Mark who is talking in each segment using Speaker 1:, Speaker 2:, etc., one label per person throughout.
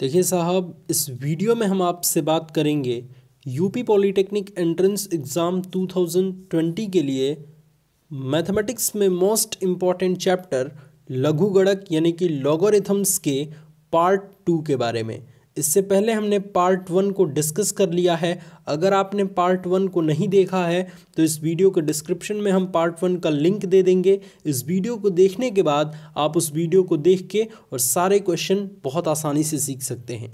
Speaker 1: देखिए साहब इस वीडियो में हम आपसे बात करेंगे यूपी पॉलिटेक्निक एंट्रेंस एग्ज़ाम 2020 के लिए मैथमेटिक्स में मोस्ट इम्पॉर्टेंट चैप्टर लघु गणक यानी कि लॉगोरिथम्स के पार्ट टू के बारे में इससे पहले हमने पार्ट वन को डिस्कस कर लिया है अगर आपने पार्ट वन को नहीं देखा है तो इस वीडियो के डिस्क्रिप्शन में हम पार्ट वन का लिंक दे देंगे इस वीडियो को देखने के बाद आप उस वीडियो को देख के और सारे क्वेश्चन बहुत आसानी से सीख सकते हैं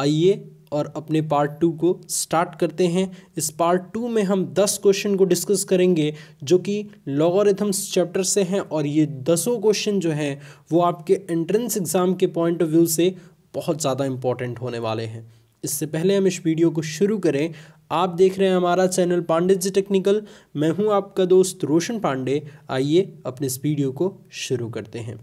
Speaker 1: आइए और अपने पार्ट टू को स्टार्ट करते हैं इस पार्ट टू में हम दस क्वेश्चन को डिस्कस करेंगे जो कि लॉगोरिथम्स चैप्टर से हैं और ये दसों क्वेश्चन जो हैं वो आपके एंट्रेंस एग्ज़ाम के पॉइंट ऑफ व्यू से बहुत ज़्यादा इम्पॉर्टेंट होने वाले हैं इससे पहले हम इस वीडियो को शुरू करें आप देख रहे हैं हमारा चैनल पांडे जी टेक्निकल मैं हूं आपका दोस्त रोशन पांडे आइए अपने इस वीडियो को शुरू करते हैं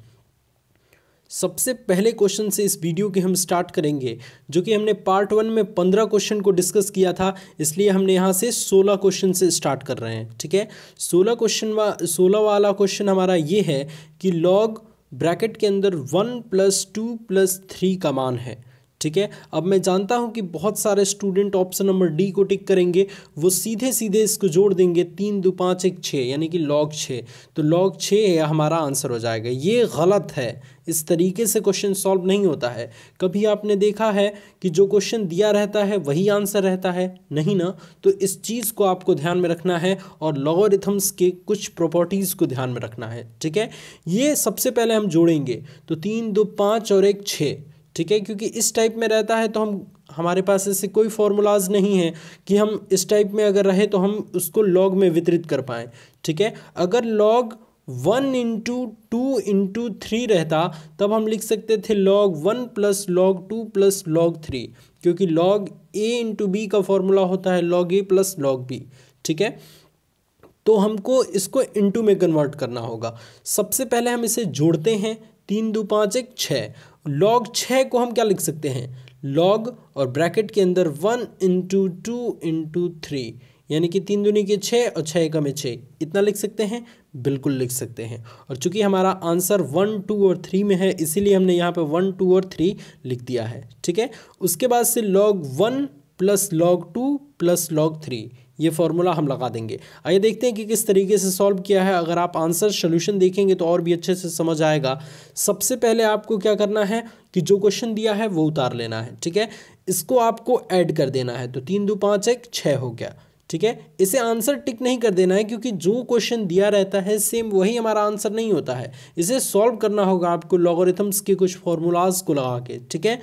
Speaker 1: सबसे पहले क्वेश्चन से इस वीडियो की हम स्टार्ट करेंगे जो कि हमने पार्ट वन में पंद्रह क्वेश्चन को डिस्कस किया था इसलिए हमने यहाँ से सोलह क्वेश्चन से स्टार्ट कर रहे हैं ठीक है सोलह क्वेश्चन वा सोलह वाला क्वेश्चन हमारा ये है कि लॉग ब्रैकेट के अंदर one plus two plus three का मान है ठीक है अब मैं जानता हूँ कि बहुत सारे स्टूडेंट ऑप्शन नंबर डी को टिक करेंगे वो सीधे सीधे इसको जोड़ देंगे तीन दो पाँच एक छः यानी कि लॉग छः तो लॉग छः हमारा आंसर हो जाएगा ये गलत है इस तरीके से क्वेश्चन सॉल्व नहीं होता है कभी आपने देखा है कि जो क्वेश्चन दिया रहता है वही आंसर रहता है नहीं ना तो इस चीज़ को आपको ध्यान में रखना है और लॉगरिथम्स के कुछ प्रॉपर्टीज़ को ध्यान में रखना है ठीक है ये सबसे पहले हम जोड़ेंगे तो तीन दो पाँच और एक छः ठीक है क्योंकि इस टाइप में रहता है तो हम हमारे पास ऐसे कोई फॉर्मूलाज नहीं है कि हम इस टाइप में अगर रहे तो हम उसको लॉग में वितरित कर पाएँ ठीक है अगर log one into two into three रहता तब हम लिख सकते थे log one plus log two plus log three क्योंकि लॉग ए इंटू बी का फॉर्मूला होता है log A plus log B ठीक है तो हमको इसको इंटू में कन्वर्ट करना होगा सबसे पहले हम इसे जोड़ते हैं तीन दो पाँच एक छः लॉग छः को हम क्या लिख सकते हैं लॉग और ब्रैकेट के अंदर one into two into three यानी कि तीन दुनी के छः और छः एक में छः इतना लिख सकते हैं बिल्कुल लिख सकते हैं और चूंकि हमारा आंसर वन टू और थ्री में है इसीलिए हमने यहाँ पे वन टू और थ्री लिख दिया है ठीक है उसके बाद से log one plus log two plus log three ये फार्मूला हम लगा देंगे आइए देखते हैं कि किस तरीके से सॉल्व किया है अगर आप आंसर सोल्यूशन देखेंगे तो और भी अच्छे से समझ आएगा सबसे पहले आपको क्या करना है कि जो क्वेश्चन दिया है वो उतार लेना है ठीक है इसको आपको ऐड कर देना है तो तीन दो पाँच एक छः हो गया ठीक है इसे आंसर टिक नहीं कर देना है क्योंकि जो क्वेश्चन दिया रहता है सेम वही हमारा आंसर नहीं होता है इसे सॉल्व करना होगा आपको लॉगोरिथम्स के कुछ फॉर्मूलाज को लगा के ठीक है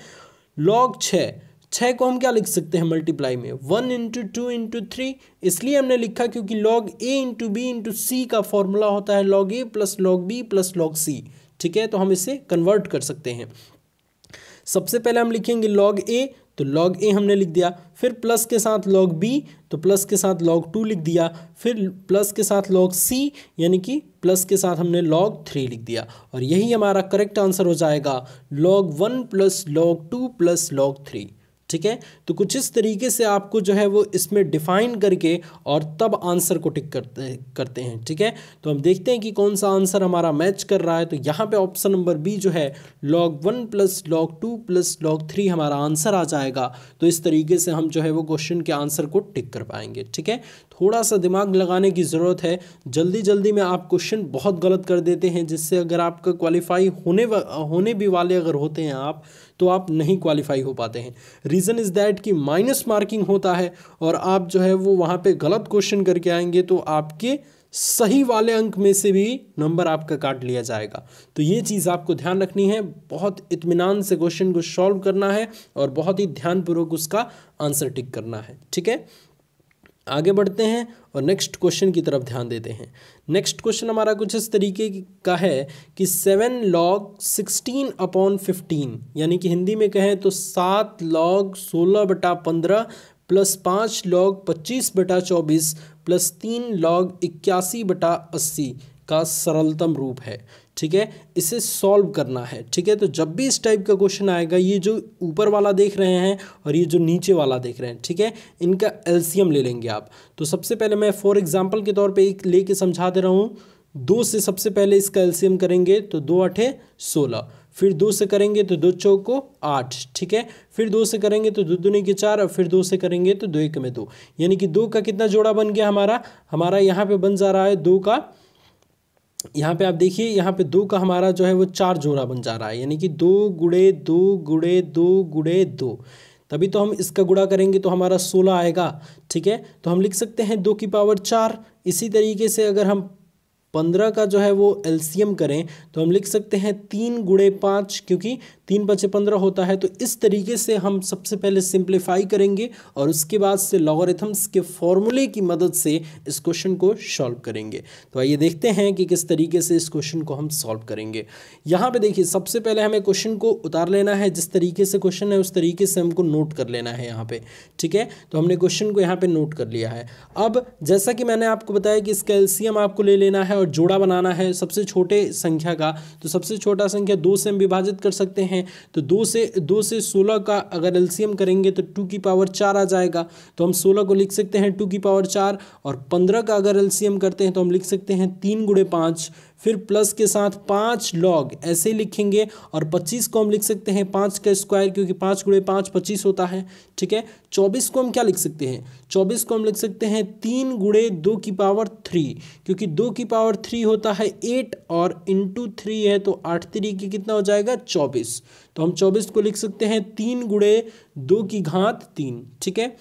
Speaker 1: लॉग छः छः को हम क्या लिख सकते हैं मल्टीप्लाई में one into two into three इसलिए हमने लिखा क्योंकि log A into B into C का फॉर्मूला होता है log A plus log B plus log C ठीक है तो हम इसे कन्वर्ट कर सकते हैं सबसे पहले हम लिखेंगे लॉग ए तो लॉग ए हमने लिख दिया फिर प्लस के साथ लॉग बी तो प्लस के साथ लॉग टू लिख दिया फिर प्लस के साथ लॉग सी यानी कि प्लस के साथ हमने लॉग थ्री लिख दिया और यही हमारा करेक्ट आंसर हो जाएगा log one plus log two plus log three ठीक है तो कुछ इस तरीके से आपको जो है वो इसमें डिफाइन करके और तब आंसर को टिक करते हैं करते हैं ठीक है तो हम देखते हैं कि कौन सा आंसर हमारा मैच कर रहा है तो यहाँ पे ऑप्शन नंबर बी जो है log one plus log two plus log three हमारा आंसर आ जाएगा तो इस तरीके से हम जो है वो क्वेश्चन के आंसर को टिक कर पाएंगे ठीक है थोड़ा सा दिमाग लगाने की ज़रूरत है जल्दी जल्दी में आप क्वेश्चन बहुत गलत कर देते हैं जिससे अगर आपका क्वालिफाई होने होने भी वाले अगर होते हैं आप तो आप नहीं क्वालिफाई हो पाते हैं रीज़न इज़ दैट कि माइनस मार्किंग होता है और आप जो है वो वहाँ पे गलत क्वेश्चन करके आएंगे तो आपके सही वाले अंक में से भी नंबर आपका काट लिया जाएगा तो ये चीज़ आपको ध्यान रखनी है बहुत इतमान से क्वेश्चन को सॉल्व करना है और बहुत ही ध्यानपूर्वक उसका आंसर टिक करना है ठीक है आगे बढ़ते हैं और नेक्स्ट क्वेश्चन की तरफ ध्यान देते हैं नेक्स्ट क्वेश्चन हमारा कुछ इस तरीके का है कि seven log sixteen upon fifteen यानी कि हिंदी में कहें तो सात लॉग सोलह बटा पंद्रह प्लस पाँच लॉग पच्चीस बटा चौबीस प्लस तीन लॉग इक्यासी बटा अस्सी का सरलतम रूप है ठीक है इसे सॉल्व करना है ठीक है तो जब भी इस टाइप का क्वेश्चन आएगा ये जो ऊपर वाला देख रहे हैं और ये जो नीचे वाला देख रहे हैं ठीक है इनका एल्सियम ले लेंगे आप तो सबसे पहले मैं फॉर एग्जाम्पल के तौर पर एक ले समझा दे रहा हूँ दो से सबसे पहले इसका एल्सियम करेंगे तो दो अठे सोलह फिर दो से करेंगे तो दो चौको को आठ ठीक है फिर दो से करेंगे तो दो दुनी के चार और फिर दो से करेंगे तो दो एक में दो यानी कि दो का कितना जोड़ा बन गया हमारा हमारा यहाँ पे बन जा रहा है दो का यहाँ पे आप देखिए यहाँ पे दो का हमारा जो है वो चार जोड़ा बन जा रहा है यानी कि दो गुड़े दो गुड़े दो गुड़े दो तभी तो हम इसका गुड़ा करेंगे तो हमारा सोलह आएगा ठीक है तो हम लिख सकते हैं दो की पावर चार इसी तरीके से अगर हम पंद्रह का जो है वो एल्सियम करें तो हम लिख सकते हैं तीन गुड़े पाँच क्योंकि तीन पचे पंद्रह होता है तो इस तरीके से हम सबसे पहले सिंप्लीफाई करेंगे और उसके बाद से लॉगरिथम्स के फॉर्मूले की मदद से इस क्वेश्चन को सॉल्व करेंगे तो आइए देखते हैं कि किस तरीके से इस क्वेश्चन को हम सॉल्व करेंगे यहाँ पर देखिए सबसे पहले हमें क्वेश्चन को उतार लेना है जिस तरीके से क्वेश्चन है उस तरीके से हमको नोट कर लेना है यहाँ पर ठीक है तो हमने क्वेश्चन को यहाँ पर नोट कर लिया है अब जैसा कि मैंने आपको बताया कि इसका एल्सियम आपको ले लेना है है और जोड़ा बनाना है सबसे छोटे संख्या का तो सबसे छोटा संख्या दो से हम विभाजित कर सकते हैं तो दो से दो से सोलह का अगर एल्सियम करेंगे तो टू की पावर चार आ जाएगा तो हम सोलह को लिख सकते हैं टू की पावर चार और पंद्रह का अगर एल्सियम करते हैं तो हम लिख सकते हैं तीन गुड़े फिर प्लस के साथ पाँच लॉग ऐसे लिखेंगे और पच्चीस को हम लिख सकते हैं पाँच का स्क्वायर क्योंकि पाँच गुड़े पाँच पच्चीस होता है ठीक है चौबीस को हम क्या लिख सकते हैं चौबीस को हम लिख सकते हैं तीन गुड़े दो की पावर थ्री क्योंकि दो की पावर थ्री होता है एट और इंटू थ्री है तो आठ तरीके कितना हो जाएगा चौबीस तो हम चौबीस को लिख सकते हैं तीन गुड़े दो की घात तीन ठीक है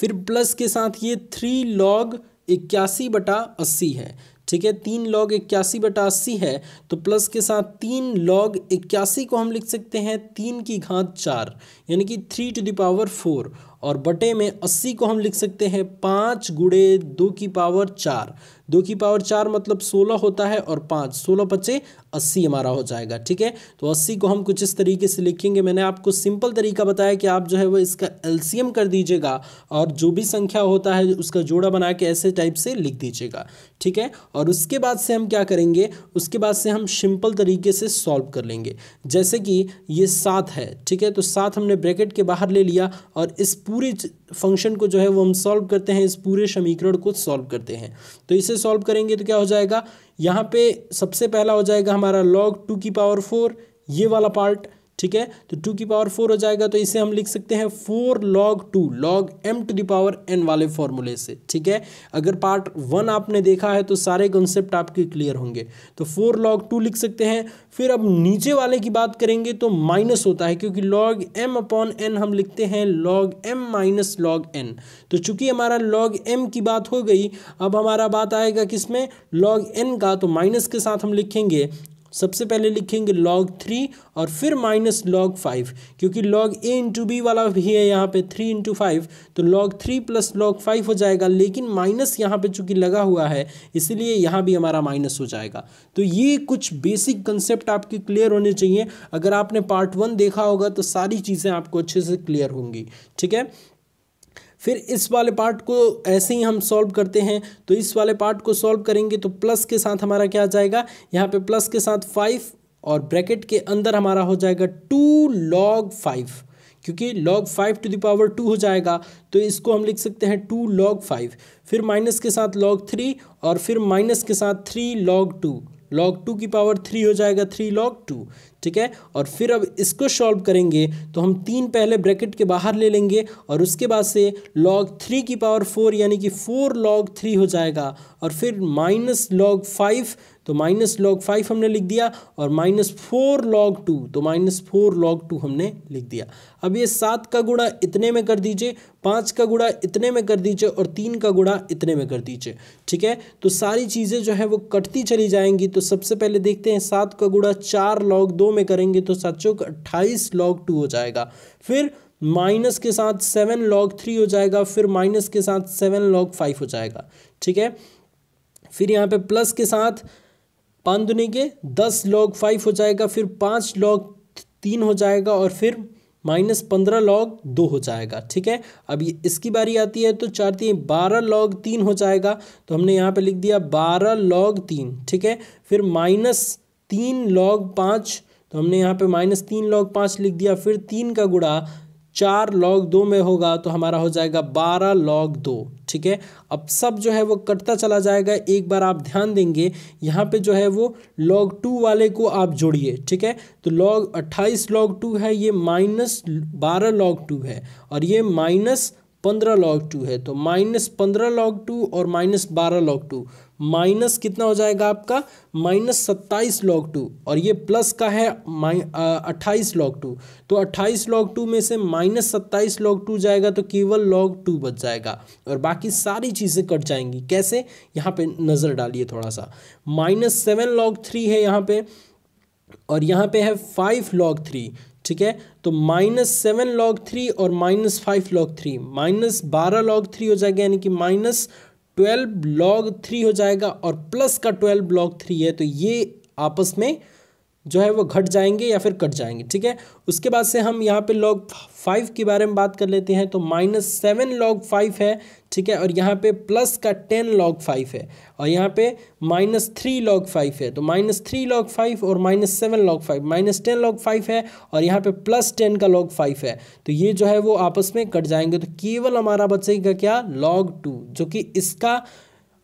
Speaker 1: फिर प्लस के साथ ये थ्री लॉग इक्यासी बटा अस्सी है ठीक है तीन लॉग इक्यासी बटा अस्सी है तो प्लस के साथ तीन लॉग इक्यासी को हम लिख सकते हैं तीन की घात चार यानी कि थ्री टू दावर फोर और बटे में अस्सी को हम लिख सकते हैं पाँच गुड़े दो की पावर चार दो की पावर चार मतलब सोलह होता है और पाँच सोलह पच्चे अस्सी हमारा हो जाएगा ठीक है तो अस्सी को हम कुछ इस तरीके से लिखेंगे मैंने आपको सिंपल तरीका बताया कि आप जो है वो इसका एल्सियम कर दीजिएगा और जो भी संख्या होता है उसका जोड़ा बना के ऐसे टाइप से लिख दीजिएगा ठीक है और उसके बाद से हम क्या करेंगे उसके बाद से हम सिंपल तरीके से सॉल्व कर लेंगे जैसे कि ये सात है ठीक है तो सात हमने ब्रैकेट के बाहर ले लिया और इस पूरे फंक्शन को जो है वो हम सॉल्व करते हैं इस पूरे समीकरण को सॉल्व करते हैं तो इसे सॉल्व करेंगे तो क्या हो जाएगा यहाँ पे सबसे पहला हो जाएगा हमारा लॉग टू की पावर फोर ये वाला पार्ट ठीक है तो टू की पावर फोर हो जाएगा तो इसे हम लिख सकते हैं four log two log M to the power N वाले फॉर्मूले से ठीक है अगर पार्ट वन आपने देखा है तो सारे कॉन्सेप्ट आपके क्लियर होंगे तो फोर लॉग टू लिख सकते हैं फिर अब नीचे वाले की बात करेंगे तो माइनस होता है क्योंकि लॉग एम अपॉन एन हम लिखते हैं log M minus log N तो चूंकि हमारा लॉग एम की बात हो गई अब हमारा बात आएगा किसमें लॉग एन का तो माइनस के साथ हम लिखेंगे सबसे पहले लिखेंगे लॉग थ्री और फिर माइनस लॉग फाइव क्योंकि लॉग ए इंटू बी वाला भी है यहाँ पे थ्री इंटू फाइव तो log three plus log five हो जाएगा लेकिन माइनस यहाँ पे चूंकि लगा हुआ है इसलिए यहाँ भी हमारा माइनस हो जाएगा तो ये कुछ बेसिक कंसेप्ट आपके क्लियर होने चाहिए अगर आपने पार्ट वन देखा होगा तो सारी चीज़ें आपको अच्छे से क्लियर होंगी ठीक है फिर इस वाले पार्ट को ऐसे ही हम सॉल्व करते हैं तो इस वाले पार्ट को सॉल्व करेंगे तो प्लस के साथ हमारा क्या आ जाएगा यहाँ पे प्लस के साथ फाइव और ब्रैकेट के अंदर हमारा हो जाएगा टू लॉग फाइव क्योंकि log five to the power two हो जाएगा तो इसको हम लिख सकते हैं टू लॉग फाइव फिर माइनस के साथ लॉग थ्री और फिर माइनस के साथ three log two log two की पावर थ्री हो जाएगा थ्री लॉग टू ठीक है और फिर अब इसको सॉल्व करेंगे तो हम तीन पहले ब्रैकेट के बाहर ले लेंगे और उसके बाद से लॉग थ्री की पावर फोर यानी कि फोर लॉग थ्री हो जाएगा और फिर माइनस लॉग फाइव तो माइनस लॉग फाइव हमने लिख दिया और माइनस फोर लॉग टू तो माइनस फोर लॉग टू हमने लिख दिया अब ये सात का गुणा इतने में कर दीजिए पाँच का गुणा इतने में कर दीजिए और तीन का गुड़ा इतने में कर दीजिए ठीक है तो सारी चीज़ें जो है वो कटती चली जाएंगी तो सबसे पहले देखते हैं सात का गुड़ा चार लॉग दो में करेंगे तो सात चौक अट्ठाईस लॉग टू हो जाएगा फिर माइनस के साथ सेवन लॉग थ्री हो जाएगा फिर माइनस के साथ सेवन लॉग फाइव हो जाएगा ठीक है फिर यहाँ पे प्लस के साथ पाँच दुनी के दस लॉग फाइव हो जाएगा फिर पाँच लॉग तीन हो जाएगा और फिर माइनस पंद्रह लॉग दो हो जाएगा ठीक है अब ये इसकी बारी आती है तो चार तीन बारह लॉग तीन हो जाएगा तो हमने यहाँ पे लिख दिया बारह लॉग तीन ठीक है फिर माइनस तीन लॉग पाँच तो हमने यहाँ पे माइनस तीन लॉग पाँच लिख दिया फिर तीन का गुड़ा चार लॉग दो में होगा तो हमारा हो जाएगा बारह लॉग दो ठीक है अब सब जो है वो कटता चला जाएगा एक बार आप ध्यान देंगे यहाँ पे जो है वो लॉग टू वाले को आप जोड़िए ठीक है तो लॉग अट्ठाईस लॉग टू है ये माइनस बारह लॉग टू है और ये माइनस पंद्रह लॉग टू है तो माइनस पंद्रह लॉग टू और माइनस बारह लॉग टू माइनस कितना हो जाएगा आपका माइनस सत्ताईस लॉग टू और ये प्लस का है अट्ठाईस लॉग टू तो अट्ठाईस लॉग टू में से माइनस सत्ताईस लॉग टू जाएगा तो केवल लॉग टू बच जाएगा और बाकी सारी चीज़ें कट जाएंगी कैसे यहाँ पे नज़र डालिए थोड़ा सा माइनस सेवन लॉग थ्री है यहाँ पे और यहाँ पे है फाइव लॉग थ्री ठीक है तो माइनस सेवन लॉग थ्री और minus five log three minus बारह लॉग थ्री हो जाएगा यानी कि माइनस ट्वेल्व लॉग थ्री हो जाएगा और प्लस का ट्वेल्व लॉग थ्री है तो ये आपस में जो है वो घट जाएंगे या फिर कट जाएंगे ठीक है उसके बाद से हम यहाँ पे लॉग फाइव के बारे में बात कर लेते हैं तो माइनस सेवन लॉग फाइव है ठीक है और यहाँ पे प्लस का टेन लॉग फाइव है और यहाँ पे माइनस थ्री लॉग फाइव है तो माइनस थ्री लॉग फाइव और minus seven log five minus ten log five है और यहाँ पे प्लस टेन का लॉग फाइव है तो ये जो है वो आपस में कट जाएंगे तो केवल हमारा बचेगा क्या लॉग टू जो कि इसका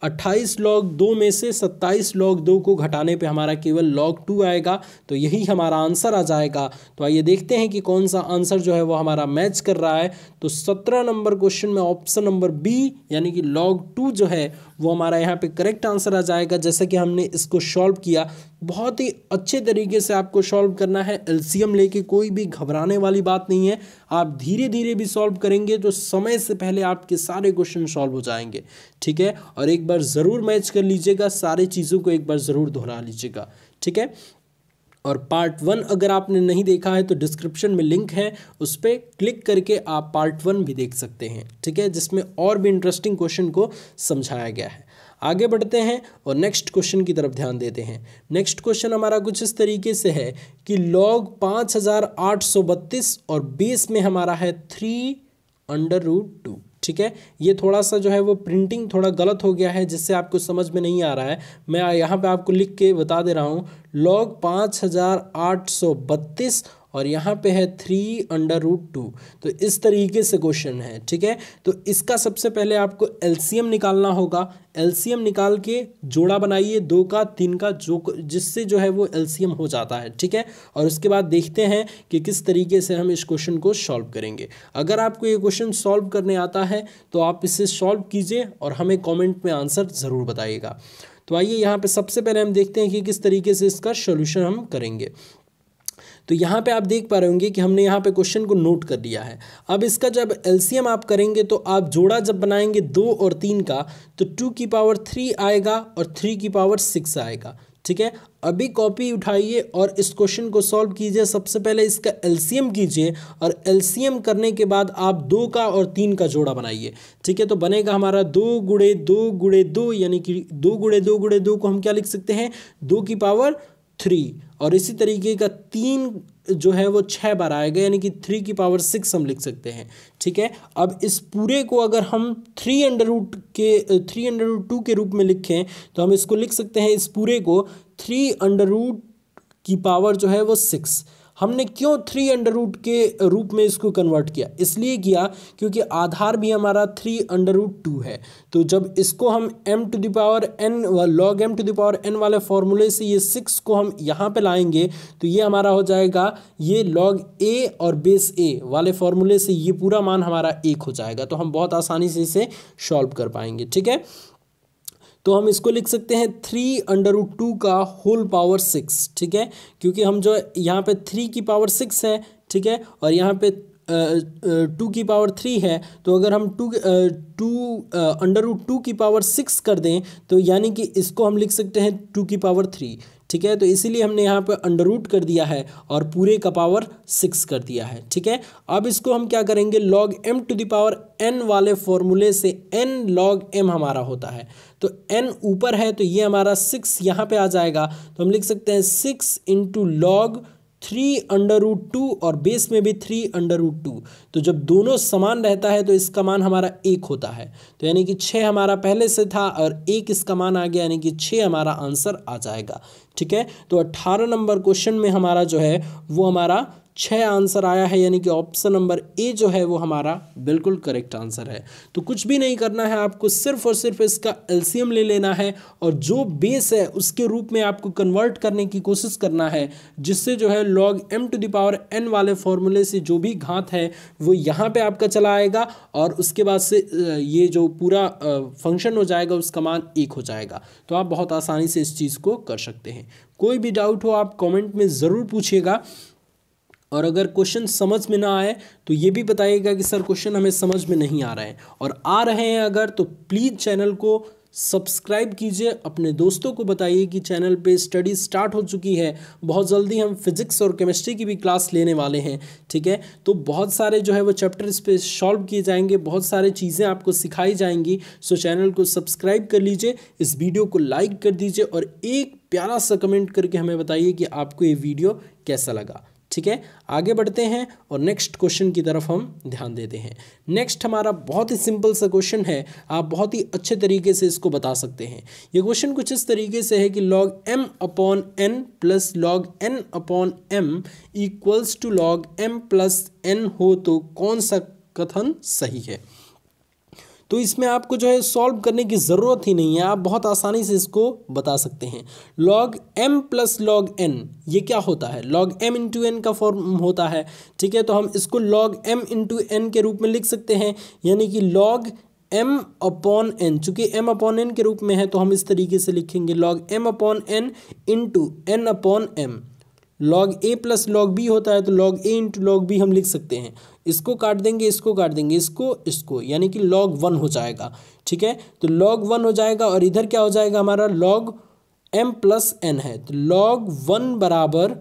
Speaker 1: अट्ठाईस लॉग दो में से सत्ताईस लॉग दो को घटाने पे हमारा केवल लॉग टू आएगा तो यही हमारा आंसर आ जाएगा तो आइए देखते हैं कि कौन सा आंसर जो है वो हमारा मैच कर रहा है तो सत्रह नंबर क्वेश्चन में ऑप्शन नंबर बी यानी कि लॉग टू जो है वो हमारा यहाँ पे करेक्ट आंसर आ जाएगा जैसे कि हमने इसको सॉल्व किया बहुत ही अच्छे तरीके से आपको सॉल्व करना है एल्सियम लेके कोई भी घबराने वाली बात नहीं है आप धीरे धीरे भी सॉल्व करेंगे तो समय से पहले आपके सारे क्वेश्चन सॉल्व हो जाएंगे ठीक है और एक बार ज़रूर मैच कर लीजिएगा सारी चीज़ों को एक बार ज़रूर दोहरा लीजिएगा ठीक है और पार्ट वन अगर आपने नहीं देखा है तो डिस्क्रिप्शन में लिंक है उस पर क्लिक करके आप पार्ट वन भी देख सकते हैं ठीक है जिसमें और भी इंटरेस्टिंग क्वेश्चन को समझाया गया है आगे बढ़ते हैं और नेक्स्ट क्वेश्चन की तरफ ध्यान देते हैं नेक्स्ट क्वेश्चन हमारा कुछ इस तरीके से है कि लॉग पाँच हज़ार आठ सौ बत्तीस और बेस में हमारा है थ्री अंडर रूट टू ठीक है ये थोड़ा सा जो है वो प्रिंटिंग थोड़ा गलत हो गया है जिससे आपको समझ में नहीं आ रहा है मैं यहाँ पे आपको लिख के बता दे रहा हूँ लॉग पाँच हज़ार आठ सौ बत्तीस और यहाँ पे है थ्री अंडर रूट टू तो इस तरीके से क्वेश्चन है ठीक है तो इसका सबसे पहले आपको एलसीएम निकालना होगा एलसीएम निकाल के जोड़ा बनाइए दो का तीन का जो जिससे जो है वो एलसीएम हो जाता है ठीक है और उसके बाद देखते हैं कि किस तरीके से हम इस क्वेश्चन को सॉल्व करेंगे अगर आपको ये क्वेश्चन सॉल्व करने आता है तो आप इसे सॉल्व कीजिए और हमें कॉमेंट में आंसर ज़रूर बताइएगा तो आइए यहाँ पे सबसे पहले हम देखते हैं कि किस तरीके से इसका सोल्यूशन हम करेंगे तो यहाँ पे आप देख पा रहे होंगे कि हमने यहाँ पे क्वेश्चन को नोट कर लिया है अब इसका जब एलसीएम आप करेंगे तो आप जोड़ा जब बनाएंगे दो और तीन का तो टू की पावर थ्री आएगा और थ्री की पावर सिक्स आएगा ठीक है अभी कॉपी उठाइए और इस क्वेश्चन को सॉल्व कीजिए सबसे पहले इसका एलसीएम कीजिए और एलसीएम करने के बाद आप दो का और तीन का जोड़ा बनाइए ठीक है तो बनेगा हमारा दो गुड़े दो गुड़े दो यानी कि दो गुड़े दो गुड़े दो को हम क्या लिख सकते हैं दो की पावर थ्री और इसी तरीके का तीन जो है वो छः बार आएगा यानी कि थ्री की पावर सिक्स हम लिख सकते हैं ठीक है अब इस पूरे को अगर हम थ्री अंडर रूट के थ्री अंडर रूट टू के रूप में लिखें तो हम इसको लिख सकते हैं इस पूरे को थ्री अंडर रूट की पावर जो है वो सिक्स हमने क्यों थ्री अंडर रूट के रूप में इसको कन्वर्ट किया इसलिए किया क्योंकि आधार भी हमारा थ्री अंडर रूट टू है तो जब इसको हम M to the power N log M to the power N वाले फॉर्मूले से ये सिक्स को हम यहाँ पे लाएंगे तो ये हमारा हो जाएगा ये लॉग ए और बेस ए वाले फॉर्मूले से ये पूरा मान हमारा एक हो जाएगा तो हम बहुत आसानी से इसे सॉल्व कर पाएंगे ठीक है तो हम इसको लिख सकते हैं थ्री अंडर रूट टू का होल पावर सिक्स ठीक है क्योंकि हम जो यहाँ पे थ्री की पावर सिक्स है ठीक है और यहाँ पे टू की पावर थ्री है तो अगर हम two two under root two की पावर सिक्स कर दें तो यानी कि इसको हम लिख सकते हैं टू की पावर थ्री ठीक है तो इसीलिए हमने यहाँ पर अंडर रूट कर दिया है और पूरे का पावर सिक्स कर दिया है ठीक है अब इसको हम क्या करेंगे log M to the power N वाले फॉर्मूले से एन लॉग एम हमारा होता है तो एन ऊपर है तो ये हमारा सिक्स यहाँ पे आ जाएगा तो हम लिख सकते हैं six into log three under root two और बेस में भी थ्री अंडर रूट टू तो जब दोनों समान रहता है तो इसका मान हमारा एक होता है तो यानी कि छः हमारा पहले से था और एक इसका मान आ गया यानी कि छः हमारा आंसर आ जाएगा ठीक है तो अट्ठारह नंबर क्वेश्चन में हमारा जो है वो हमारा छः आंसर आया है यानी कि ऑप्शन नंबर ए जो है वो हमारा बिल्कुल करेक्ट आंसर है तो कुछ भी नहीं करना है आपको सिर्फ और सिर्फ इसका एलसीएम ले लेना है और जो बेस है उसके रूप में आपको कन्वर्ट करने की कोशिश करना है जिससे जो है log M to the power N वाले फॉर्मूले से जो भी घात है वो यहाँ पर आपका चला आएगा और उसके बाद से ये जो पूरा फंक्शन हो जाएगा उसका मान एक हो जाएगा तो आप बहुत आसानी से इस चीज़ को कर सकते हैं कोई भी डाउट हो आप कमेंट में ज़रूर पूछिएगा और अगर क्वेश्चन समझ में ना आए तो ये भी बताइएगा कि सर क्वेश्चन हमें समझ में नहीं आ रहा है और आ रहे हैं अगर तो प्लीज़ चैनल को सब्सक्राइब कीजिए अपने दोस्तों को बताइए कि चैनल पे स्टडी स्टार्ट हो चुकी है बहुत जल्दी हम फिजिक्स और केमिस्ट्री की भी क्लास लेने वाले हैं ठीक है तो बहुत सारे जो है वो चैप्टर इस पर सॉल्व किए जाएंगे बहुत सारे चीज़ें आपको सिखाई जाएंगी सो चैनल को सब्सक्राइब कर लीजिए इस वीडियो को लाइक कर दीजिए और एक प्यारा सा कमेंट करके हमें बताइए कि आपको ये वीडियो कैसा लगा ठीक है आगे बढ़ते हैं और नेक्स्ट क्वेश्चन की तरफ हम ध्यान देते हैं नेक्स्ट हमारा बहुत ही सिंपल सा क्वेश्चन है आप बहुत ही अच्छे तरीके से इसको बता सकते हैं ये क्वेश्चन कुछ इस तरीके से है कि log M upon N plus log N upon M equals to log M plus N हो तो कौन सा कथन सही है तो इसमें आपको जो है सॉल्व करने की ज़रूरत ही नहीं है आप बहुत आसानी से इसको बता सकते हैं log M plus log N ये क्या होता है लॉग एम इंटू एन का फॉर्म होता है ठीक है तो हम इसको लॉग एम इंटू एन के रूप में लिख सकते हैं यानी कि लॉग एम अपॉन एन चूँकि एम अपॉन एन के रूप में है तो हम इस तरीके से लिखेंगे log M upon N into N upon M log A plus log B होता है तो log A into log B हम लिख सकते हैं इसको काट देंगे इसको काट देंगे इसको इसको यानी कि लॉग वन हो जाएगा ठीक है तो लॉग वन हो जाएगा और इधर क्या हो जाएगा हमारा लॉग एम प्लस एन है तो लॉग वन बराबर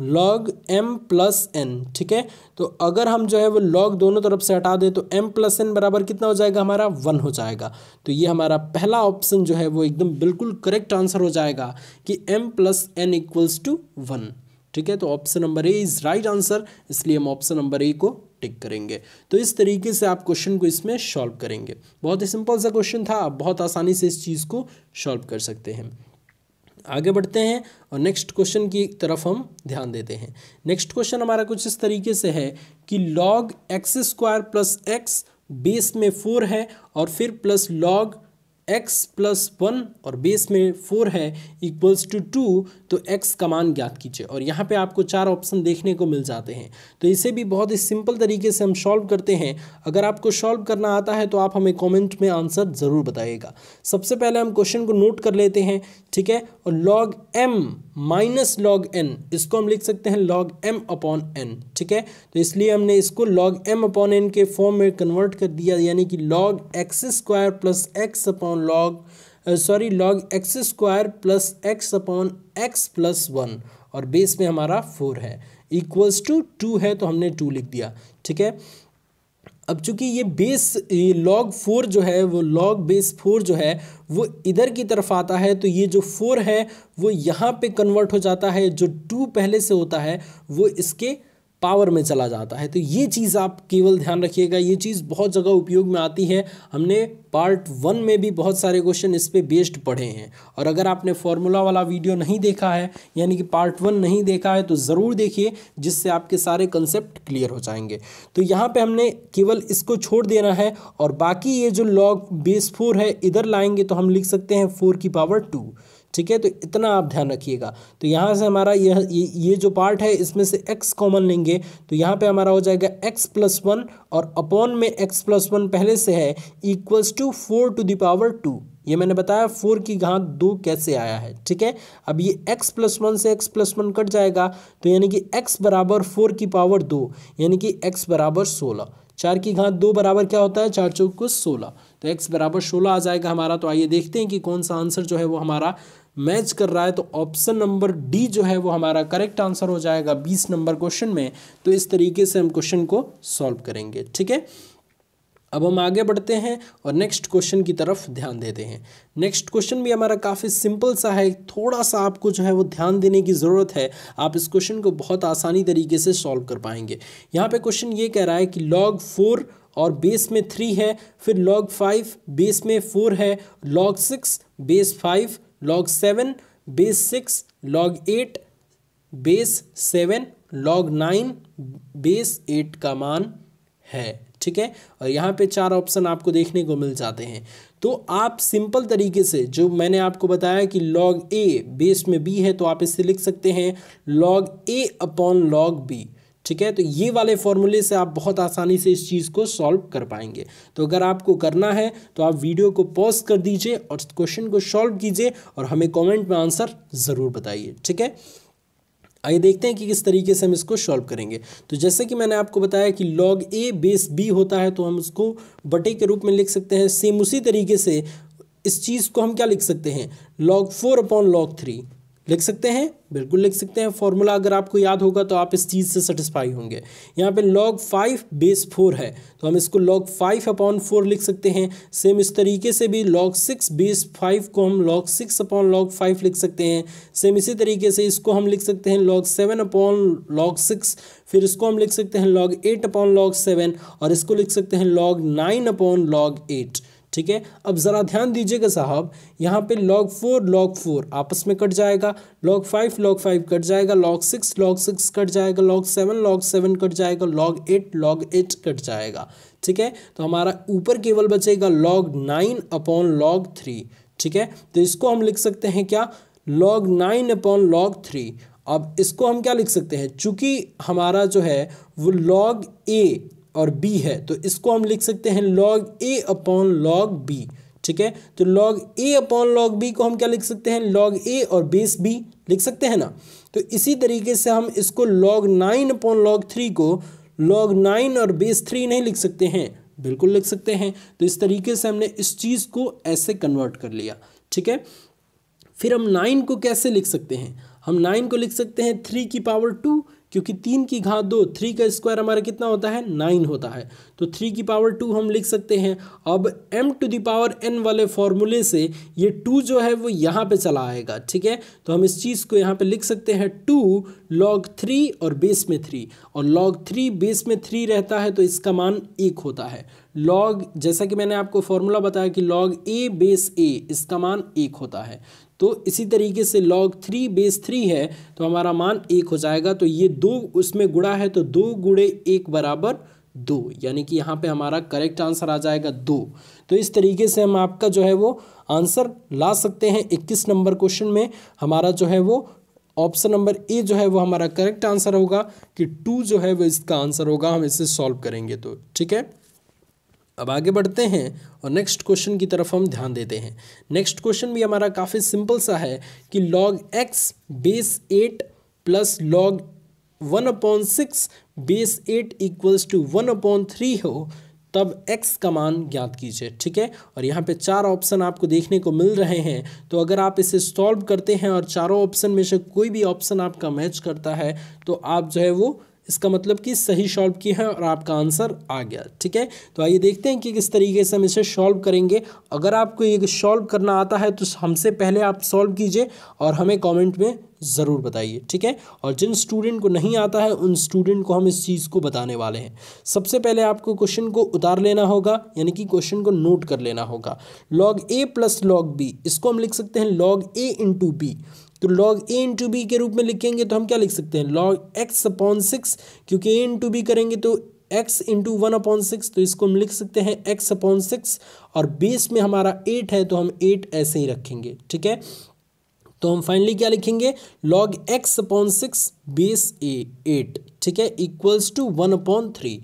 Speaker 1: लॉग एम प्लस एन ठीक है तो अगर हम जो है वो लॉग दोनों तरफ से हटा दें तो एम प्लस एन बराबर कितना हो जाएगा हमारा वन हो जाएगा तो ये हमारा पहला ऑप्शन जो है वो एकदम बिल्कुल करेक्ट आंसर हो जाएगा कि M plus N equals to one ठीक है तो option number A is right answer इसलिए हम ऑप्शन नंबर ए को टिक करेंगे तो इस तरीके से आप क्वेश्चन को इसमें सॉल्व करेंगे बहुत ही सिंपल सा क्वेश्चन था आप बहुत आसानी से इस चीज़ को सॉल्व कर सकते हैं आगे बढ़ते हैं और नेक्स्ट क्वेश्चन की तरफ हम ध्यान देते हैं नेक्स्ट क्वेश्चन हमारा कुछ इस तरीके से है कि log X square plus X base में फोर है और फिर plus log X plus one और बेस में फोर है इक्वल्स टू टू तो एक्स का मान ज्ञात कीजिए और यहाँ पे आपको चार ऑप्शन देखने को मिल जाते हैं तो इसे भी बहुत ही सिंपल तरीके से हम सॉल्व करते हैं अगर आपको सॉल्व करना आता है तो आप हमें कमेंट में आंसर ज़रूर बताइएगा सबसे पहले हम क्वेश्चन को नोट कर लेते हैं ठीक है और log M minus log N इसको हम लिख सकते हैं लॉग एम अपॉन एन ठीक है तो इसलिए हमने इसको लॉग एम अपॉन एन के फॉर्म में कन्वर्ट कर दिया यानी कि log X square plus X upon log sorry log X square plus X upon X plus one और बेस में हमारा फोर है इक्वल्स टू टू है तो हमने टू लिख दिया ठीक है अब चूंकि ये बेस लॉग फोर जो है वो लॉग बेस फोर जो है वो इधर की तरफ आता है तो ये जो फोर है वो यहाँ पे कन्वर्ट हो जाता है जो टू पहले से होता है वो इसके पावर में चला जाता है तो ये चीज़ आप केवल ध्यान रखिएगा ये चीज़ बहुत जगह उपयोग में आती है हमने पार्ट वन में भी बहुत सारे क्वेश्चन इस पर बेस्ड पढ़े हैं और अगर आपने फॉर्मूला वाला वीडियो नहीं देखा है यानी कि पार्ट वन नहीं देखा है तो ज़रूर देखिए जिससे आपके सारे कंसेप्ट क्लियर हो जाएंगे तो यहाँ पर हमने केवल इसको छोड़ देना है और बाकी ये जो लॉग बेस फोर है इधर लाएंगे तो हम लिख सकते हैं फोर की पावर टू ठीक है तो इतना आप ध्यान रखिएगा तो यहाँ से हमारा यह ये जो पार्ट है इसमें से x कॉमन लेंगे तो यहाँ पे हमारा हो जाएगा x प्लस वन और अपॉन में x प्लस वन पहले से है equals to four to the power two ये मैंने बताया फोर की घात दो कैसे आया है ठीक है अब ये x प्लस वन से x प्लस वन कट जाएगा तो यानी कि x बराबर फोर की पावर दो यानी कि x बराबर सोलह चार की घात दो बराबर क्या होता है चार चौक सोलह तो x बराबर सोलह आ जाएगा हमारा तो आइए देखते हैं कि कौन सा आंसर जो है वो हमारा मैच कर रहा है तो ऑप्शन नंबर डी जो है वो हमारा करेक्ट आंसर हो जाएगा बीस नंबर क्वेश्चन में तो इस तरीके से हम क्वेश्चन को सॉल्व करेंगे ठीक है अब हम आगे बढ़ते हैं और नेक्स्ट क्वेश्चन की तरफ ध्यान देते हैं नेक्स्ट क्वेश्चन भी हमारा काफ़ी सिंपल सा है थोड़ा सा आपको जो है वो ध्यान देने की ज़रूरत है आप इस क्वेश्चन को बहुत आसानी तरीके से सॉल्व कर पाएंगे यहाँ पे क्वेश्चन ये कह रहा है कि लॉग फोर और बेस में थ्री है फिर लॉग फाइव बेस में फोर है log six base five log seven base six log eight base seven log nine base eight का मान है ठीक है और यहाँ पे चार ऑप्शन आपको देखने को मिल जाते हैं तो आप सिंपल तरीके से जो मैंने आपको बताया कि लॉग ए बेस में बी है तो आप इससे लिख सकते हैं log A upon log B ठीक है तो ये वाले फॉर्मूले से आप बहुत आसानी से इस चीज़ को सॉल्व कर पाएंगे तो अगर आपको करना है तो आप वीडियो को पॉज कर दीजिए और क्वेश्चन को सॉल्व कीजिए और हमें कॉमेंट में आंसर ज़रूर बताइए ठीक है आइए देखते हैं कि किस तरीके से हम इसको सॉल्व करेंगे तो जैसे कि मैंने आपको बताया कि लॉग ए बेस बी होता है तो हम उसको बटे के रूप में लिख सकते हैं सेम उसी तरीके से इस चीज़ को हम क्या लिख सकते हैं log four upon log three लिख सकते हैं बिल्कुल लिख सकते हैं फॉर्मूला अगर आपको याद होगा तो आप इस चीज़ से सेटिस्फाई होंगे यहाँ पे log फाइव बेस फोर है तो हम इसको log फाइव अपॉन फोर लिख सकते हैं सेम इस तरीके से भी log सिक्स बेस फाइव को हम log six upon log five लिख सकते हैं सेम इसी तरीके से इसको हम लिख सकते हैं log seven upon log six फिर इसको हम लिख सकते हैं log eight upon log seven और इसको लिख सकते हैं log nine upon log eight ठीक है अब ज़रा ध्यान दीजिएगा साहब यहाँ पे लॉग फोर लॉग फोर आपस में कट जाएगा log five log five cut जाएगा log six log six cut जाएगा log seven log seven cut जाएगा log eight log eight cut जाएगा ठीक है तो हमारा ऊपर केवल बचेगा log nine upon log three ठीक है तो इसको हम लिख सकते हैं क्या log nine upon log three अब इसको हम क्या लिख सकते हैं चूँकि हमारा जो है वो लॉग ए और बी है तो इसको हम लिख सकते हैं log A upon log B ठीक है तो log A upon log B को हम क्या लिख सकते हैं लॉग ए और बेस बी लिख सकते हैं ना तो इसी तरीके से हम इसको log nine upon log three को लॉग नाइन और बेस थ्री नहीं लिख सकते हैं बिल्कुल लिख सकते हैं तो इस तरीके से हमने इस चीज़ को ऐसे कन्वर्ट कर लिया ठीक है फिर हम नाइन को कैसे लिख सकते हैं हम नाइन को लिख सकते हैं थ्री की पावर टू क्योंकि तीन की घात दो थ्री का स्क्वायर हमारा कितना होता है नाइन होता है तो थ्री की पावर टू हम लिख सकते हैं अब एम टू दावर एन वाले फॉर्मूले से ये टू जो है वो यहाँ पे चला आएगा ठीक है तो हम इस चीज़ को यहाँ पे लिख सकते हैं टू लॉग थ्री और बेस में थ्री और लॉग थ्री बेस में थ्री रहता है तो इसका मान एक होता है लॉग जैसा कि मैंने आपको फॉर्मूला बताया कि लॉग ए बेस ए इसका मान एक होता है तो इसी तरीके से लॉग थ्री बेस थ्री है तो हमारा मान एक हो जाएगा तो ये दो उसमें गुड़ा है तो दो गुड़े एक बराबर दो यानी कि यहाँ पे हमारा करेक्ट आंसर आ जाएगा दो तो इस तरीके से हम आपका जो है वो आंसर ला सकते हैं इक्कीस नंबर क्वेश्चन में हमारा जो है वो ऑप्शन नंबर ए जो है वो हमारा करेक्ट आंसर होगा कि टू जो है वो इसका आंसर होगा हम इसे सॉल्व करेंगे तो ठीक है अब आगे बढ़ते हैं और नेक्स्ट क्वेश्चन की तरफ हम ध्यान देते हैं नेक्स्ट क्वेश्चन भी हमारा काफ़ी सिंपल सा है कि log x base eight plus log one upon six base eight equals to one upon three हो तब x का मान ज्ञात कीजिए ठीक है और यहाँ पे चार ऑप्शन आपको देखने को मिल रहे हैं तो अगर आप इसे सॉल्व करते हैं और चारों ऑप्शन में से कोई भी ऑप्शन आपका मैच करता है तो आप जो है वो इसका मतलब कि सही सॉल्व किया है और आपका आंसर आ गया ठीक है तो आइए देखते हैं कि किस तरीके से हम इसे सॉल्व करेंगे अगर आपको ये सॉल्व करना आता है तो हमसे पहले आप सॉल्व कीजिए और हमें कमेंट में ज़रूर बताइए ठीक है और जिन स्टूडेंट को नहीं आता है उन स्टूडेंट को हम इस चीज़ को बताने वाले हैं सबसे पहले आपको क्वेश्चन को उतार लेना होगा यानी कि क्वेश्चन को नोट कर लेना होगा log A plus log B इसको हम लिख सकते हैं लॉग ए इंटू बी तो log a इंटू बी के रूप में लिखेंगे तो हम क्या लिख सकते हैं log x अपॉन सिक्स क्योंकि a इंटू बी करेंगे तो x into one upon six तो इसको हम लिख सकते हैं x अपॉन सिक्स और बेस में हमारा एट है तो हम एट ऐसे ही रखेंगे ठीक है तो हम फाइनली क्या लिखेंगे log x upon six base a eight ठीक है equals to one upon three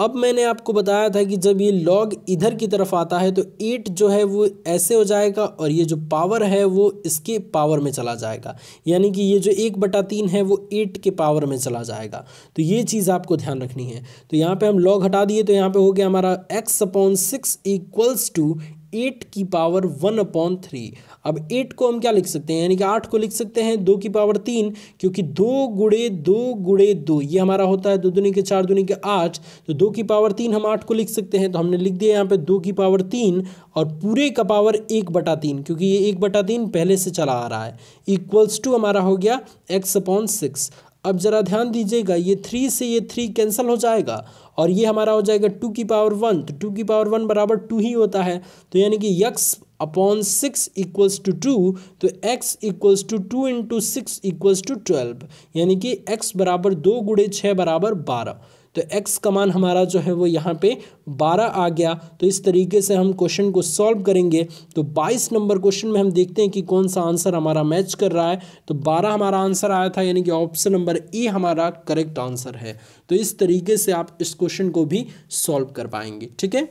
Speaker 1: अब मैंने आपको बताया था कि जब ये लॉग इधर की तरफ आता है तो एट जो है वो ऐसे हो जाएगा और ये जो पावर है वो इसके पावर में चला जाएगा यानी कि ये जो एक बटा तीन है वो एट के पावर में चला जाएगा तो ये चीज़ आपको ध्यान रखनी है तो यहाँ पे हम लॉग हटा दिए तो यहाँ पे हो गया हमारा x upon six equals to eight की पावर वन अपॉन थ्री अब एट को हम क्या लिख सकते हैं यानी कि आठ को लिख सकते हैं दो की पावर तीन क्योंकि दो गुड़े दो गुड़े दो ये हमारा होता है दो दुनी के चार दुनी के आठ तो दो की पावर तीन हम आठ को लिख सकते हैं तो हमने लिख दिया यहाँ पे दो की पावर तीन और पूरे का पावर एक बटा तीन क्योंकि ये एक बटा तीन पहले से चला आ रहा है इक्वल्स टू हमारा हो गया एक्स अपॉन सिक्स अब ज़रा ध्यान दीजिएगा ये थ्री से ये थ्री कैंसिल हो जाएगा और ये हमारा हो जाएगा टू की पावर वन तो टू की पावर वन बराबर टू ही होता है तो यानी कि x upon six equals to two तो x equals to two into six equals to twelve यानी कि एक्स बराबर दो गुड़े छः बराबर बारह तो एक्स का मान हमारा जो है वो यहाँ पे बारह आ गया तो इस तरीके से हम क्वेश्चन को सॉल्व करेंगे तो बाईस नंबर क्वेश्चन में हम देखते हैं कि कौन सा आंसर हमारा मैच कर रहा है तो बारह हमारा आंसर आया था यानी कि ऑप्शन नंबर ए हमारा करेक्ट आंसर है तो इस तरीके से आप इस क्वेश्चन को भी सॉल्व कर पाएंगे ठीक है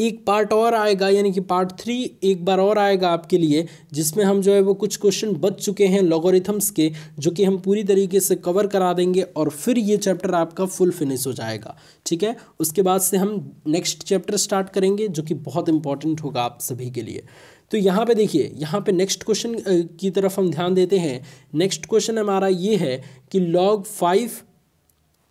Speaker 1: एक पार्ट और आएगा यानी कि पार्ट थ्री एक बार और आएगा आपके लिए जिसमें हम जो है वो कुछ क्वेश्चन बच चुके हैं लॉगोरिथम्स के जो कि हम पूरी तरीके से कवर करा देंगे और फिर ये चैप्टर आपका फुल फिनिश हो जाएगा ठीक है उसके बाद से हम नेक्स्ट चैप्टर स्टार्ट करेंगे जो कि बहुत इंपॉर्टेंट होगा आप सभी के लिए तो यहाँ पे देखिए यहाँ पे नेक्स्ट क्वेश्चन की तरफ हम ध्यान देते हैं नेक्स्ट क्वेश्चन हमारा ये है कि लॉग फाइव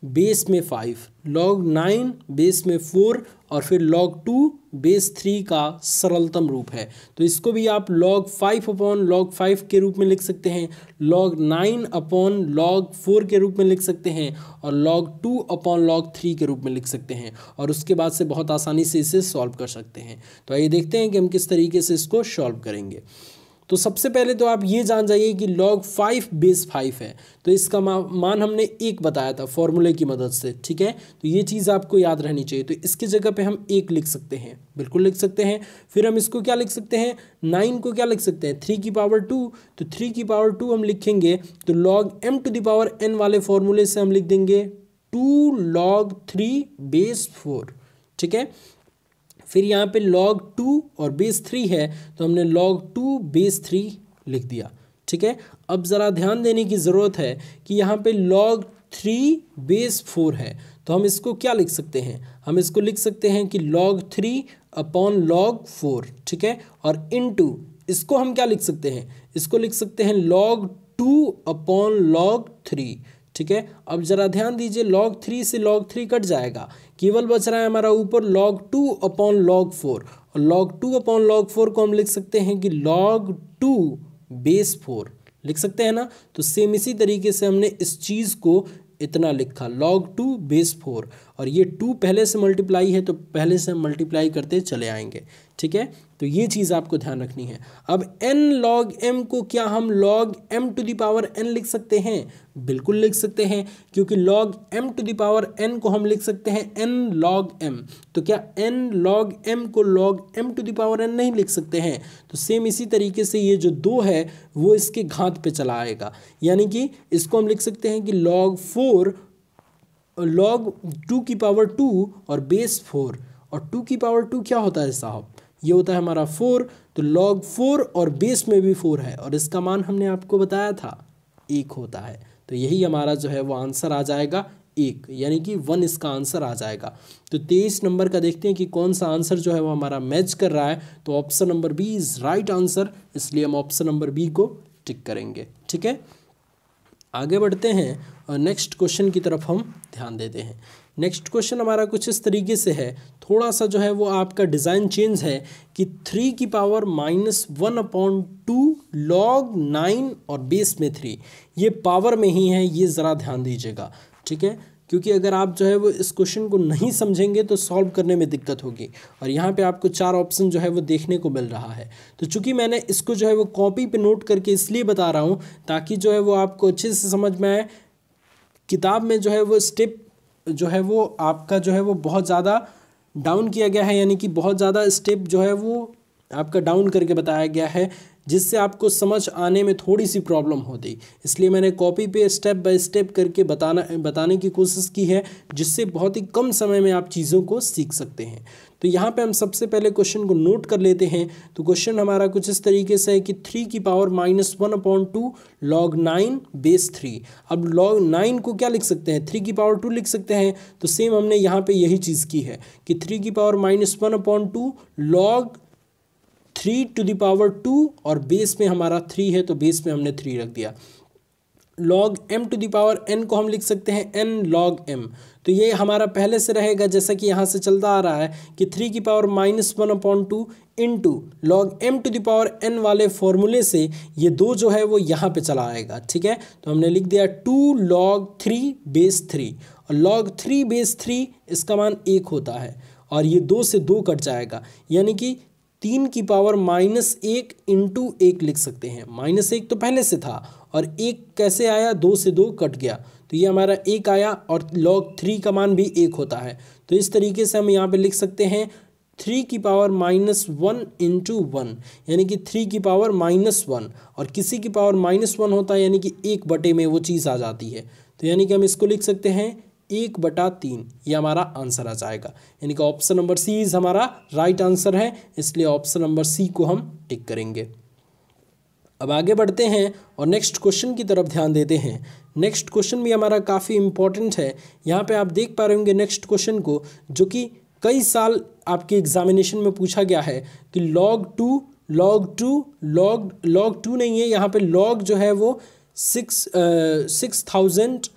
Speaker 1: बेस में फाइव लॉग नाइन बेस में फोर और फिर लॉग टू बेस थ्री का सरलतम रूप है तो इसको भी आप log five upon log five के रूप में लिख सकते हैं log nine upon log four के रूप में लिख सकते हैं और log two upon log three के रूप में लिख सकते हैं और उसके बाद से बहुत आसानी से इसे सॉल्व कर सकते हैं तो आइए देखते हैं कि हम किस तरीके से इसको सॉल्व करेंगे तो सबसे पहले तो आप ये जान जाइए कि लॉग फाइव बेस फाइव है तो इसका मान हमने एक बताया था फॉर्मूले की मदद से ठीक है तो ये चीज़ आपको याद रहनी चाहिए तो इसकी जगह पे हम एक लिख सकते हैं बिल्कुल लिख सकते हैं फिर हम इसको क्या लिख सकते हैं नाइन को क्या लिख सकते हैं थ्री की पावर टू तो थ्री की पावर टू हम लिखेंगे तो log M to the power N वाले फॉर्मूले से हम लिख देंगे two log three base four ठीक है फिर यहाँ पे लॉग टू और बेस थ्री है तो हमने लॉग टू बेस थ्री लिख दिया ठीक है अब ज़रा ध्यान देने की ज़रूरत है कि यहाँ पे लॉग थ्री बेस फोर है तो हम इसको क्या लिख सकते हैं हम इसको लिख सकते हैं कि log three upon log four ठीक है और इन टू इसको हम क्या लिख सकते हैं इसको लिख सकते हैं log two upon log three ठीक है अब ज़रा ध्यान दीजिए लॉग थ्री से लॉग थ्री कट जाएगा केवल बच रहा है हमारा ऊपर log two upon log four और log two upon log four को हम लिख सकते हैं कि लॉग टू बेस फोर लिख सकते हैं ना तो सेम इसी तरीके से हमने इस चीज़ को इतना लिखा लॉग टू बेस फोर और ये टू पहले से मल्टीप्लाई है तो पहले से हम मल्टीप्लाई करते चले आएंगे ठीक है तो ये चीज़ आपको ध्यान रखनी है अब एन लॉग एम को क्या हम log M to the power N लिख सकते हैं बिल्कुल लिख सकते हैं क्योंकि log M to the power N को हम लिख सकते हैं एन लॉग एम तो क्या एन लॉग एम को log M to the power N नहीं लिख सकते हैं तो सेम इसी तरीके से ये जो दो है वो इसके घात पे चला आएगा यानी कि इसको हम लिख सकते हैं कि लॉग फोर लॉग टू की पावर टू और बेस फोर और टू की पावर टू क्या होता है साहब ये होता है हमारा फोर तो लॉग फोर और बेस में भी फोर है और इसका मान हमने आपको बताया था एक होता है तो यही हमारा जो है वो आंसर आ जाएगा एक यानी कि वन इसका आंसर आ जाएगा तो तेईस नंबर का देखते हैं कि कौन सा आंसर जो है वो हमारा मैच कर रहा है तो option number B is right answer इसलिए हम ऑप्शन नंबर बी को टिक करेंगे ठीक है आगे बढ़ते हैं और नेक्स्ट क्वेश्चन की तरफ हम ध्यान देते हैं नेक्स्ट क्वेश्चन हमारा कुछ इस तरीके से है थोड़ा सा जो है वो आपका डिज़ाइन चेंज है कि थ्री की power minus one upon two log nine और बेस में थ्री ये पावर में ही है ये ज़रा ध्यान दीजिएगा ठीक है क्योंकि अगर आप जो है वो इस क्वेश्चन को नहीं समझेंगे तो सॉल्व करने में दिक्कत होगी और यहाँ पे आपको चार ऑप्शन जो है वो देखने को मिल रहा है तो चूंकि मैंने इसको जो है वो कॉपी पे नोट करके इसलिए बता रहा हूँ ताकि जो है वो आपको अच्छे से समझ में आए किताब में जो है वो स्टेप जो है वो आपका जो है वो बहुत ज़्यादा डाउन किया गया है यानी कि बहुत ज़्यादा स्टेप जो है वो आपका डाउन करके बताया गया है जिससे आपको समझ आने में थोड़ी सी प्रॉब्लम होती इसलिए मैंने कॉपी पे स्टेप बाय स्टेप करके बताना बताने की कोशिश की है जिससे बहुत ही कम समय में आप चीज़ों को सीख सकते हैं तो यहाँ पे हम सबसे पहले क्वेश्चन को नोट कर लेते हैं तो क्वेश्चन हमारा कुछ इस तरीके से है कि थ्री की power minus one upon two log nine base three अब लॉग नाइन को क्या लिख सकते हैं थ्री की पावर टू लिख सकते हैं तो सेम हमने यहाँ पे यही चीज़ की है कि थ्री की power minus one upon two log three to the power two और बेस में हमारा थ्री है तो बेस में हमने थ्री रख दिया log M to the power N को हम लिख सकते हैं एन लॉग एम तो ये हमारा पहले से रहेगा जैसा कि यहाँ से चलता आ रहा है कि थ्री की power minus one upon two into log M to the power N वाले फॉर्मूले से ये दो जो है वो यहाँ पे चला आएगा ठीक है तो हमने लिख दिया two log three base three और लॉग थ्री बेस थ्री इसका मान एक होता है और ये दो से दो कट जाएगा यानी कि तीन की पावर माइनस एक इंटू एक लिख सकते हैं माइनस एक तो पहले से था और एक कैसे आया दो से दो कट गया तो ये हमारा एक आया और लॉग थ्री का मान भी एक होता है तो इस तरीके से हम यहाँ पे लिख सकते हैं थ्री की power minus one into one यानी कि थ्री की पावर माइनस वन और किसी की पावर माइनस वन होता है यानी कि एक बटे में वो चीज़ आ जाती है तो यानी कि हम इसको लिख सकते हैं एक बटा तीन ये हमारा आंसर आ जाएगा यानी कि ऑप्शन नंबर सी इज हमारा राइट आंसर है इसलिए ऑप्शन नंबर सी को हम टिक करेंगे अब आगे बढ़ते हैं और नेक्स्ट क्वेश्चन की तरफ ध्यान देते हैं नेक्स्ट क्वेश्चन भी हमारा काफ़ी इंपॉर्टेंट है यहाँ पे आप देख पा रहे होंगे नेक्स्ट क्वेश्चन को जो कि कई साल आपके एग्जामिनेशन में पूछा गया है कि log two log two log log two नहीं है यहाँ पे लॉग जो है वो सिक्स सिक्स थाउजेंड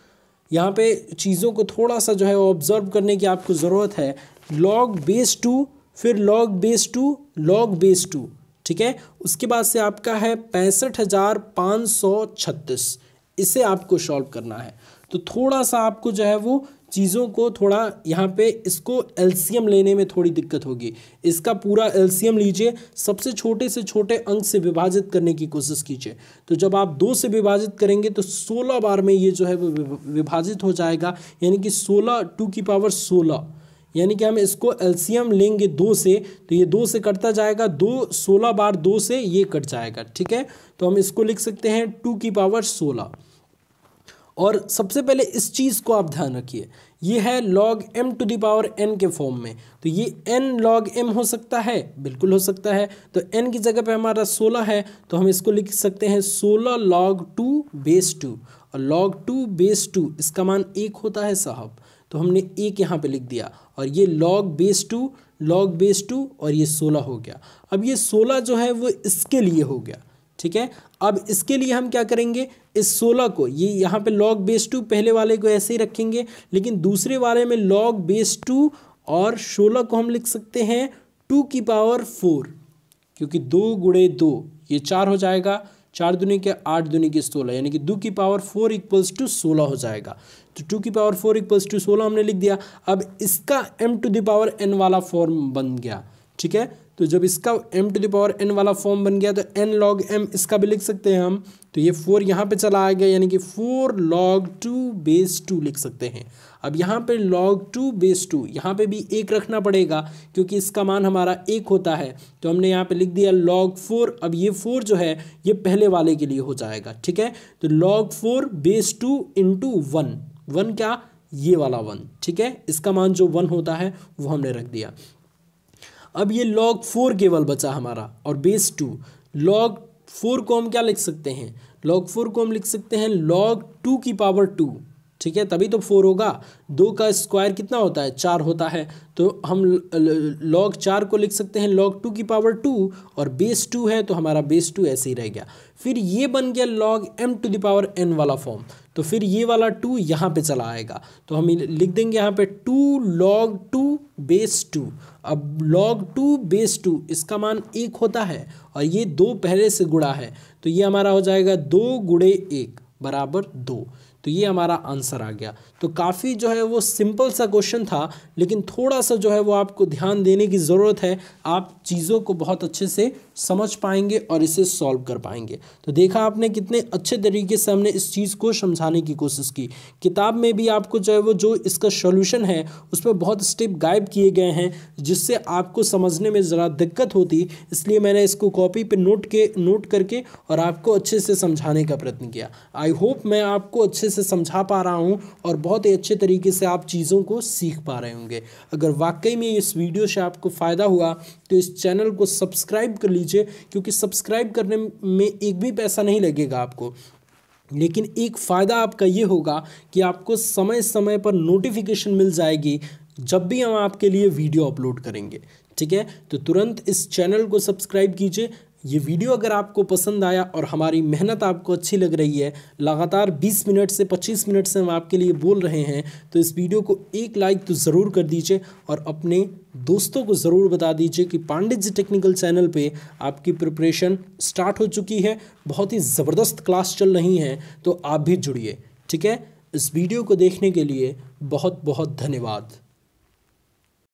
Speaker 1: यहाँ पे चीज़ों को थोड़ा सा जो है वो ऑब्ज़र्व करने की आपको ज़रूरत है लॉग बेस टू फिर log base two log base two ठीक है उसके बाद से आपका है पैंसठ हज़ार पाँच सौ छत्तीस इसे आपको सॉल्व करना है तो थोड़ा सा आपको जो है वो चीज़ों को थोड़ा यहाँ पे इसको एलसीएम लेने में थोड़ी दिक्कत होगी इसका पूरा एल्शियम लीजिए सबसे छोटे से छोटे अंक से विभाजित करने की कोशिश कीजिए तो जब आप दो से विभाजित करेंगे तो सोलह बार में ये जो है वो विभाजित हो जाएगा यानी कि सोलह टू की पावर सोलह यानी कि हम इसको एल्शियम लेंगे दो से तो ये दो से कटता जाएगा दो सोलह बार दो से ये कट जाएगा ठीक है तो हम इसको लिख सकते हैं टू की पावर सोलह और सबसे पहले इस चीज़ को आप ध्यान रखिए ये है log M to the power N के फॉर्म में तो ये एन लॉग एम हो सकता है बिल्कुल हो सकता है तो एन की जगह पे हमारा सोलह है तो हम इसको लिख सकते हैं सोलह लॉग टू बेस टू और लॉग टू बेस टू इसका मान एक होता है साहब तो हमने एक यहाँ पे लिख दिया और ये log base two log base two और ये सोलह हो गया अब ये सोलह जो है वो इसके लिए हो गया ठीक है अब इसके लिए हम क्या करेंगे इस सोलह को ये यहाँ पे लॉग बेस टू पहले वाले को ऐसे ही रखेंगे लेकिन दूसरे वाले में लॉग बेस टू और सोलह को हम लिख सकते हैं टू की पावर फोर क्योंकि दो गुड़े दो ये चार हो जाएगा चार दुनी के आठ दुनी के सोलह यानी कि दो की पावर फोर इक्वल्स टू सोलह हो जाएगा तो टू की पावर फोर इक्वल्स टू सोलह हमने लिख दिया अब इसका एम टू दावर एन वाला फॉर्म बन गया ठीक है तो जब इसका एम टू दावर एन वाला फॉर्म बन गया तो एन लॉग एम इसका भी लिख सकते हैं हम तो ये फोर यहाँ पे चला आ गया यानी कि four log two base two लिख सकते हैं अब यहाँ पे लॉग टू बेस टू यहाँ पे भी एक रखना पड़ेगा क्योंकि इसका मान हमारा एक होता है तो हमने यहाँ पे लिख दिया लॉग फोर अब ये फोर जो है ये पहले वाले के लिए हो जाएगा ठीक है तो log four base two into one one क्या ये वाला वन ठीक है इसका मान जो वन होता है वो हमने रख दिया अब ये लॉग फोर केवल बचा हमारा और बेस टू लॉग फोर को हम क्या लिख सकते हैं लॉग फोर को हम लिख सकते हैं लॉग टू की पावर टू ठीक है तभी तो फोर होगा दो का स्क्वायर कितना होता है चार होता है तो हम लॉग चार को लिख सकते हैं लॉग टू की पावर टू और बेस टू है तो हमारा बेस टू ऐसे ही रह गया फिर ये बन गया log M to the power N वाला फॉर्म तो फिर ये वाला टू यहाँ पे चला आएगा तो हम लिख देंगे यहाँ पे two log two base two अब लॉग टू बेस टू इसका मान एक होता है और ये दो पहले से गुड़ा है तो ये हमारा हो जाएगा दो गुड़े एक बराबर दो तो ये हमारा आंसर आ गया तो काफ़ी जो है वो सिंपल सा क्वेश्चन था लेकिन थोड़ा सा जो है वो आपको ध्यान देने की ज़रूरत है आप चीज़ों को बहुत अच्छे से समझ पाएंगे और इसे सॉल्व कर पाएंगे तो देखा आपने कितने अच्छे तरीके से हमने इस चीज़ को समझाने की कोशिश की किताब में भी आपको जो है वो जो इसका सोल्यूशन है उस पर बहुत स्टेप गायब किए गए हैं जिससे आपको समझने में ज़रा दिक्कत होती इसलिए मैंने इसको कॉपी पर नोट के नोट करके और आपको अच्छे से समझाने का प्रयत्न किया आई होप मैं आपको अच्छे से से समझा पा रहा हूँ और बहुत ही अच्छे तरीके से आप चीज़ों को सीख पा रहे होंगे अगर वाकई में इस वीडियो से आपको फ़ायदा हुआ तो इस चैनल को सब्सक्राइब कर लीजिए क्योंकि सब्सक्राइब करने में एक भी पैसा नहीं लगेगा आपको लेकिन एक फ़ायदा आपका ये होगा कि आपको समय समय पर नोटिफिकेशन मिल जाएगी जब भी हम आपके लिए वीडियो अपलोड करेंगे ठीक है तो तुरंत इस चैनल को सब्सक्राइब कीजिए ये वीडियो अगर आपको पसंद आया और हमारी मेहनत आपको अच्छी लग रही है लगातार 20 मिनट से 25 मिनट से हम आपके लिए बोल रहे हैं तो इस वीडियो को एक लाइक तो ज़रूर कर दीजिए और अपने दोस्तों को ज़रूर बता दीजिए कि पांडित जी टेक्निकल चैनल पे आपकी प्रिपरेशन स्टार्ट हो चुकी है बहुत ही ज़बरदस्त क्लास चल रही हैं तो आप भी जुड़िए ठीक है इस वीडियो को देखने के लिए बहुत बहुत धन्यवाद